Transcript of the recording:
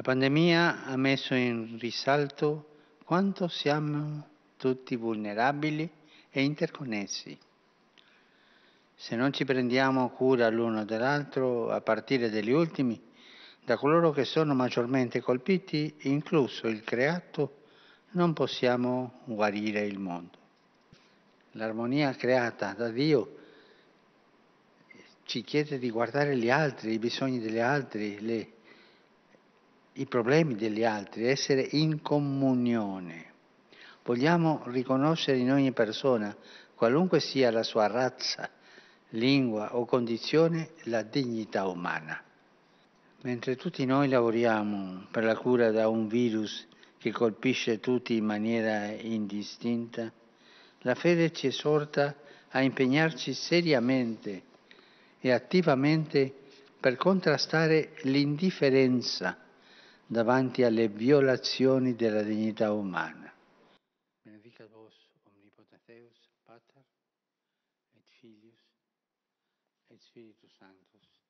La pandemia ha messo in risalto quanto siamo tutti vulnerabili e interconnessi. Se non ci prendiamo cura l'uno dell'altro, a partire dagli ultimi, da coloro che sono maggiormente colpiti, incluso il creato, non possiamo guarire il mondo. L'armonia creata da Dio ci chiede di guardare gli altri, i bisogni degli altri, le i problemi degli altri, essere in comunione. Vogliamo riconoscere in ogni persona, qualunque sia la sua razza, lingua o condizione, la dignità umana. Mentre tutti noi lavoriamo per la cura da un virus che colpisce tutti in maniera indistinta, la fede ci esorta a impegnarci seriamente e attivamente per contrastare l'indifferenza davanti alle violazioni della dignità umana. Benedicat vos, omnipotenteus, Pater, et Filius, et Spiritus Sanctus.